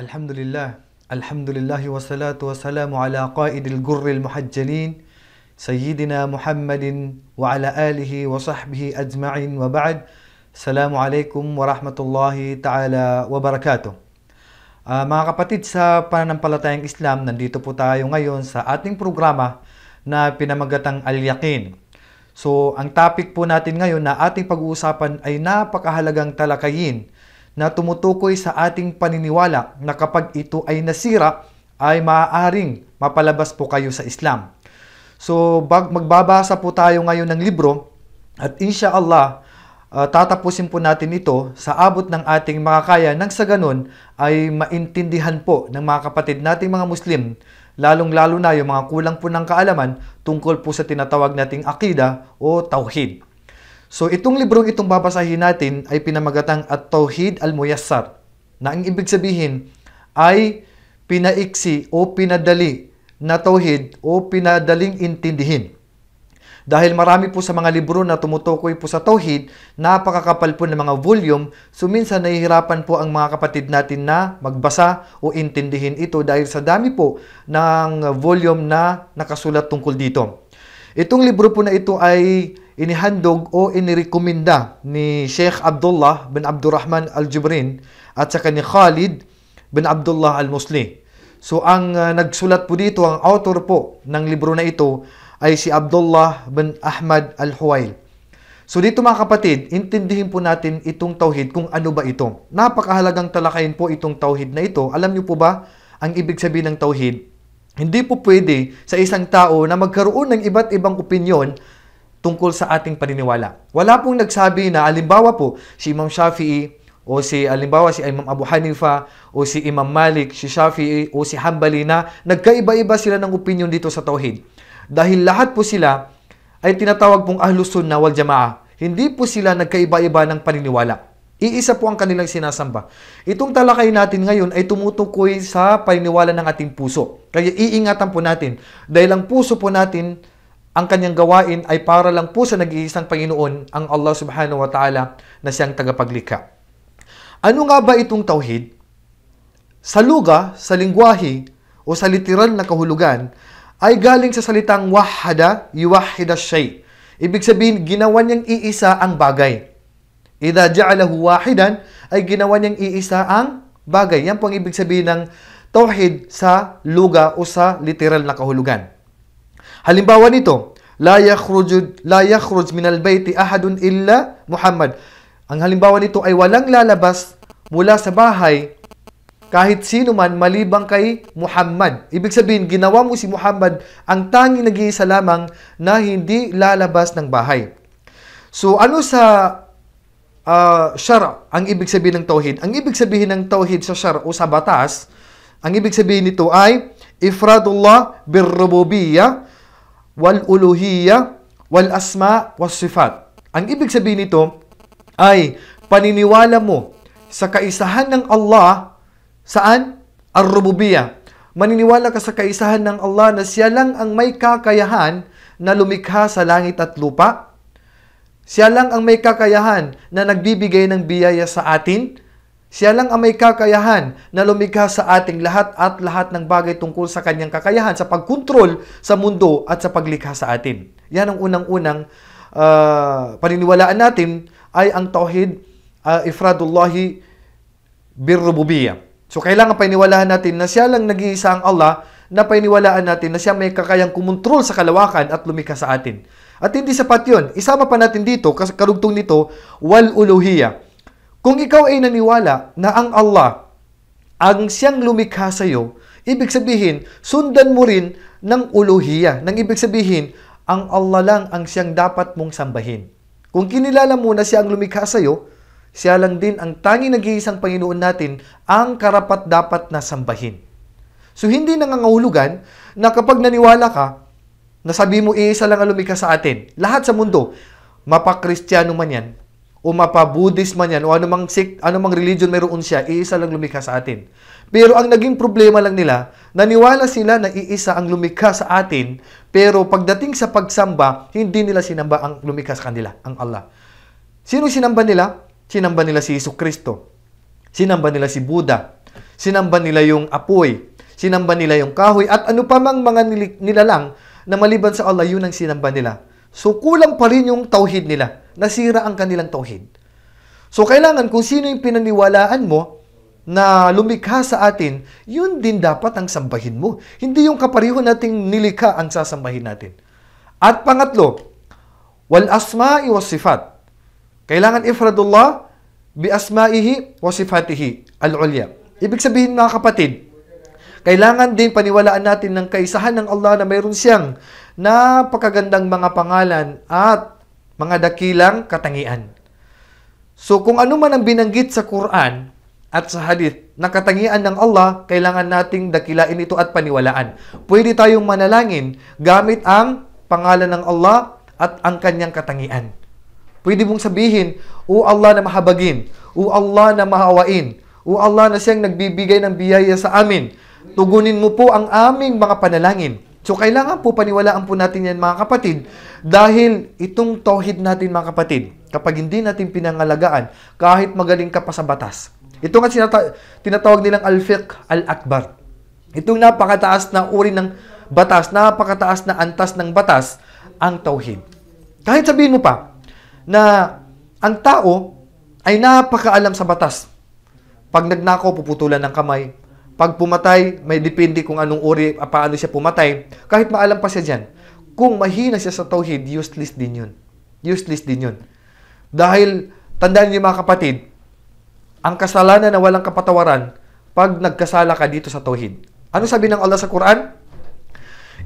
Alhamdulillah. الحمد لله الحمد لله والصلاة والسلام على قائد الجر المحجلين سيدنا محمد وعلى آله وصحبه أجمعين وبعد السلام عليكم ورحمة الله تعالى وبركاته Uh, mga kapatid, sa pananampalatayang Islam, nandito po tayo ngayon sa ating programa na pinamagatang Al-Yakin. So, ang topic po natin ngayon na ating pag-uusapan ay napakahalagang talakayin na tumutukoy sa ating paniniwala na kapag ito ay nasira, ay maaaring mapalabas po kayo sa Islam. So, magbabasa po tayo ngayon ng libro at inshallah, uh, ah, tatapusin po natin ito sa abot ng ating makakaya nang sa ganun ay maintindihan po ng mga kapatid nating mga Muslim, lalong-lalo na yung mga kulang po ng kaalaman tungkol po sa tinatawag nating akida o tauhid. So itong librong itong babasahin natin ay pinamagatang At-Tauhid Al-Muyassar na ang ibig sabihin ay pinaiksi o pinadali na tauhid o pinadaling intindihin. Dahil marami po sa mga libro na tumutukoy po sa tauhid, napakakapal po ng mga volume, so minsan nahihirapan po ang mga kapatid natin na magbasa o intindihin ito dahil sa dami po ng volume na nakasulat tungkol dito. Itong libro po na ito ay inihandog o inirekomenda ni Sheikh Abdullah bin Abdurrahman Al-Jubrin at saka ni Khalid bin Abdullah Al-Musli. So ang uh, nagsulat po dito, ang author po ng libro na ito ay si Abdullah bin Ahmad Al-Huwail. So dito mga kapatid, intindihin po natin itong tauhid kung ano ba ito. Napakahalagang talakayin po itong tauhid na ito. Alam niyo po ba ang ibig sabihin ng tauhid? Hindi po pwede sa isang tao na magkaroon ng iba't ibang opinyon tungkol sa ating paniniwala. Wala pong nagsabi na alimbawa po si Imam Shafi'i o si alimbawa si Imam Abu Hanifa o si Imam Malik, si Shafi'i o si Hanbali na nagkaiba-iba sila ng opinyon dito sa tauhid. Dahil lahat po sila ay tinatawag pong ahlus sunnah wal jamaah. Hindi po sila nagkaiba-iba ng paniniwala. Iisa po ang kanilang sinasamba. Itong talakay natin ngayon ay tumutukoy sa paniniwala ng ating puso. Kaya iingatan po natin dahil ang puso po natin ang kanyang gawain ay para lang po sa nag-iisang Panginoon ang Allah Subhanahu wa Ta'ala na siyang tagapaglikha. Ano nga ba itong tauhid? Sa luga, sa lingwahe o sa literal na kahulugan ay galing sa salitang wahada, yuwahida shay. Ibig sabihin, ginawa niyang iisa ang bagay. Ida ja'alahu wahidan ay ginawa niyang iisa ang bagay. Yan po ang ibig sabihin ng tawhid sa luga o sa literal na kahulugan. Halimbawa nito, la yakhruj la yakhruj min al-bayti ahadun illa Muhammad. Ang halimbawa nito ay walang lalabas mula sa bahay kahit sino man malibang kay Muhammad. Ibig sabihin, ginawa mo si Muhammad ang tanging nag-iisa lamang na hindi lalabas ng bahay. So ano sa uh, ah, syara, ang ibig sabihin ng tauhid. Ang ibig sabihin ng tauhid sa syara o sa batas, ang ibig sabihin nito ay ifradullah birrububiyya wal uluhiyya wal asma was sifat. Ang ibig sabihin nito ay paniniwala mo sa kaisahan ng Allah saan? Ar-rububiyya. Maniniwala ka sa kaisahan ng Allah na siya lang ang may kakayahan na lumikha sa langit at lupa siya lang ang may kakayahan na nagbibigay ng biyaya sa atin. Siya lang ang may kakayahan na lumikha sa ating lahat at lahat ng bagay tungkol sa kanyang kakayahan sa pagkontrol sa mundo at sa paglikha sa atin. Yan ang unang-unang uh, paniniwalaan natin ay ang tauhid uh, ah, ifradullahi birrububiyya. So kailangan paniwalaan natin na siya lang nag-iisa ang Allah na paniwalaan natin na siya may kakayang kumontrol sa kalawakan at lumikha sa atin. At hindi sapat yun. Isama pa natin dito, karugtong nito, wal uluhiya. Kung ikaw ay naniwala na ang Allah, ang siyang lumikha sa iyo, ibig sabihin, sundan mo rin ng uluhiya. Nang ibig sabihin, ang Allah lang ang siyang dapat mong sambahin. Kung kinilala mo na siya ang lumikha sa iyo, siya lang din ang tanging nag-iisang Panginoon natin ang karapat dapat na sambahin. So hindi nangangahulugan na kapag naniwala ka na sabi mo, iisa eh, lang ang lumikha sa atin. Lahat sa mundo, mapakristyano man yan, o mapabudis man yan, o anumang, sect, anumang religion mayroon siya, iisa eh, lang lumikha sa atin. Pero ang naging problema lang nila, naniwala sila na iisa ang lumikha sa atin, pero pagdating sa pagsamba, hindi nila sinamba ang lumikha sa kanila, ang Allah. Sino sinamba nila? Sinamba nila si Iso Kristo. Sinamba nila si Buddha. Sinamba nila yung apoy. Sinamba nila yung kahoy. At ano pa mang mga nilalang na maliban sa Allah yun ang sinamba nila. So kulang pa rin yung tauhid nila. Nasira ang kanilang tauhid. So kailangan kung sino yung pinaniwalaan mo na lumikha sa atin, yun din dapat ang sambahin mo. Hindi yung kapariho nating nilikha ang sasambahin natin. At pangatlo, wal asma'i was sifat. Kailangan ifradullah bi asma'ihi wa sifatihi al-ulya. Ibig sabihin mga kapatid, kailangan din paniwalaan natin ng kaisahan ng Allah na mayroon siyang napakagandang mga pangalan at mga dakilang katangian. So kung ano man ang binanggit sa Quran at sa hadith na katangian ng Allah, kailangan nating dakilain ito at paniwalaan. Pwede tayong manalangin gamit ang pangalan ng Allah at ang kanyang katangian. Pwede mong sabihin, O Allah na mahabagin, O Allah na mahawain, O Allah na siyang nagbibigay ng biyaya sa amin, Tugunin mo po ang aming mga panalangin. So kailangan po paniwalaan po natin yan mga kapatid dahil itong tohid natin mga kapatid kapag hindi natin pinangalagaan kahit magaling ka pa sa batas. Ito nga sinata- tinatawag nilang al-fiqh al-akbar. Itong napakataas na uri ng batas, napakataas na antas ng batas ang tauhid. Kahit sabihin mo pa na ang tao ay napakaalam sa batas. Pag nagnako, puputulan ng kamay. Pag pumatay, may depende kung anong uri, ah, paano siya pumatay. Kahit maalam pa siya dyan. Kung mahina siya sa tauhid, useless din yun. Useless din yun. Dahil, tandaan niyo mga kapatid, ang kasalanan na walang kapatawaran, pag nagkasala ka dito sa tauhid. Ano sabi ng Allah sa Quran?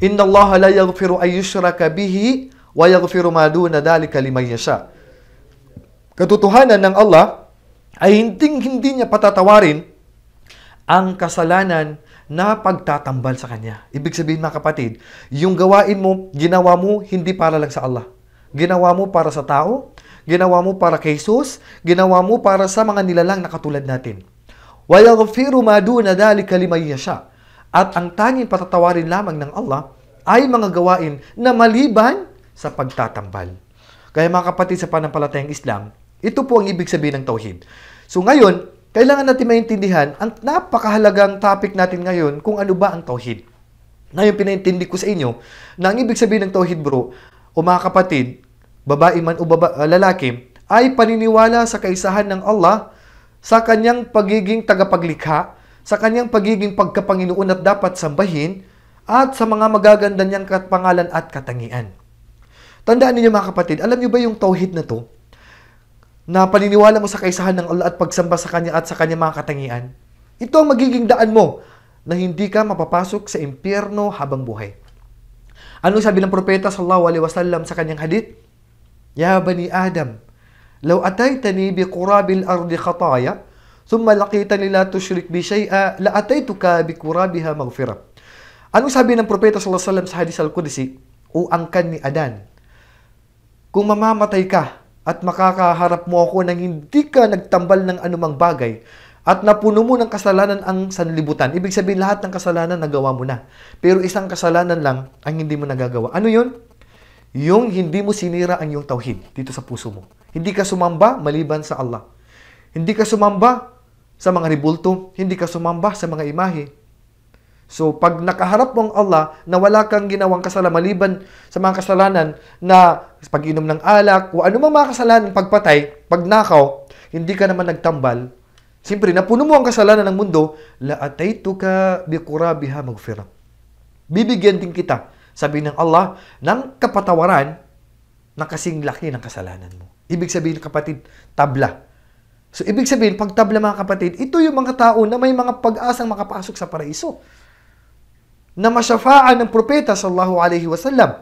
Inna Allah la yaghfiru ay yushraka bihi wa yaghfiru ma duna dhalika liman yasha. Katotohanan ng Allah ay hindi hindi niya patatawarin ang kasalanan na pagtatambal sa Kanya. Ibig sabihin mga kapatid, yung gawain mo, ginawa mo hindi para lang sa Allah. Ginawa mo para sa tao, ginawa mo para kay Jesus, ginawa mo para sa mga nilalang na katulad natin. وَيَغْفِرُ مَا دُونَ ذَلِكَ لِمَنْ يَشَاءُ At ang tanging patatawarin lamang ng Allah ay mga gawain na maliban sa pagtatambal. Kaya mga kapatid sa panampalatayang Islam, ito po ang ibig sabihin ng tauhid. So ngayon, kailangan natin maintindihan ang napakahalagang topic natin ngayon kung ano ba ang tauhid. Ngayon, pinaintindi ko sa inyo na ang ibig sabihin ng tauhid bro, o mga kapatid, babae man o baba, ah, lalaki, ay paniniwala sa kaisahan ng Allah sa kanyang pagiging tagapaglikha, sa kanyang pagiging pagkapanginoon at dapat sambahin, at sa mga magaganda niyang pangalan at katangian. Tandaan niyo mga kapatid, alam niyo ba yung tauhid na to? na paniniwala mo sa kaisahan ng Allah at pagsamba sa Kanya at sa Kanya mga katangian, ito ang magiging daan mo na hindi ka mapapasok sa impyerno habang buhay. Ano sabi ng propeta sallallahu alaihi wasallam sa kanyang hadith? Ya bani Adam, law ataytani bi qurabil ardi khataya, thumma laqitani la tushrik bi shay'a, la ataytuka bi qurabiha maghfira. Ano sabi ng propeta sallallahu alaihi wasallam sa hadith al-Qudsi? O angkan ni Adan, kung mamamatay ka at makakaharap mo ako nang hindi ka nagtambal ng anumang bagay at napuno mo ng kasalanan ang sanlibutan. Ibig sabihin lahat ng kasalanan nagawa mo na. Pero isang kasalanan lang ang hindi mo nagagawa. Ano yun? Yung hindi mo sinira ang iyong tauhid dito sa puso mo. Hindi ka sumamba maliban sa Allah. Hindi ka sumamba sa mga ribulto. Hindi ka sumamba sa mga imahe. So, pag nakaharap mo ang Allah na wala kang ginawang kasalanan maliban sa mga kasalanan na pag-inom ng alak o anumang mga kasalanan, pagpatay, pagnakaw, hindi ka naman nagtambal, siyempre, napuno mo ang kasalanan ng mundo, la ataytu ka bi kurabiha magfira. Bibigyan din kita, sabi ng Allah, ng kapatawaran na kasing laki ng kasalanan mo. Ibig sabihin, kapatid, tabla. So, ibig sabihin, pag tabla mga kapatid, ito yung mga tao na may mga pag-asang makapasok sa paraiso na masyafaan ng propeta sallallahu alaihi wasallam.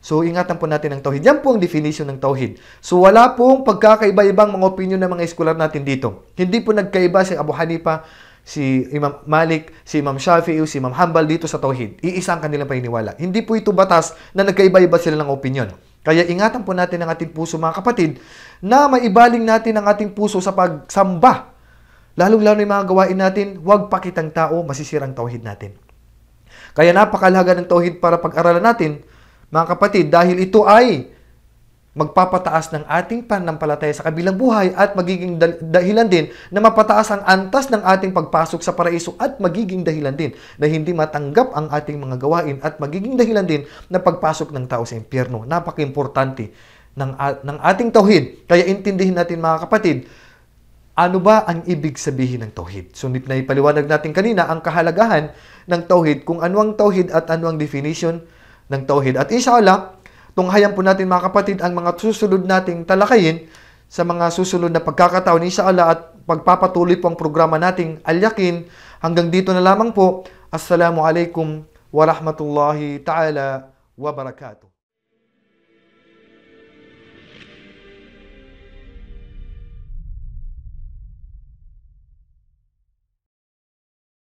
So, ingatan po natin ang tauhid. Yan po ang definition ng tauhid. So, wala pong pagkakaiba-ibang mga opinion ng mga eskolar natin dito. Hindi po nagkaiba si Abu Hanifa, si Imam Malik, si Imam Shafi'i, si Imam Hanbal dito sa tauhid. Iisa ang kanilang paniniwala. Hindi po ito batas na nagkaiba-iba sila ng opinion. Kaya ingatan po natin ang ating puso mga kapatid na maibaling natin ang ating puso sa pagsamba. Lalong-lalo yung mga gawain natin, huwag pakitang tao, masisirang tauhid natin. Kaya napakalaga ng tauhid para pag-aralan natin, mga kapatid, dahil ito ay magpapataas ng ating pananampalataya sa kabilang buhay at magiging dahilan din na mapataas ang antas ng ating pagpasok sa paraiso at magiging dahilan din na hindi matanggap ang ating mga gawain at magiging dahilan din na pagpasok ng tao sa impyerno. Napaka-importante ng, ng ating tauhid. Kaya intindihin natin mga kapatid, ano ba ang ibig sabihin ng tauhid? Sunit na ipaliwanag natin kanina ang kahalagahan ng tauhid, kung ano ang tauhid at ano ang definition ng tauhid. At inshallah, tunghayan po natin mga kapatid ang mga susunod nating talakayin sa mga susunod na pagkakataon inshallah at pagpapatuloy po ang programa nating Alyakin. Hanggang dito na lamang po. Assalamu alaikum wa rahmatullahi ta'ala wa barakatuh.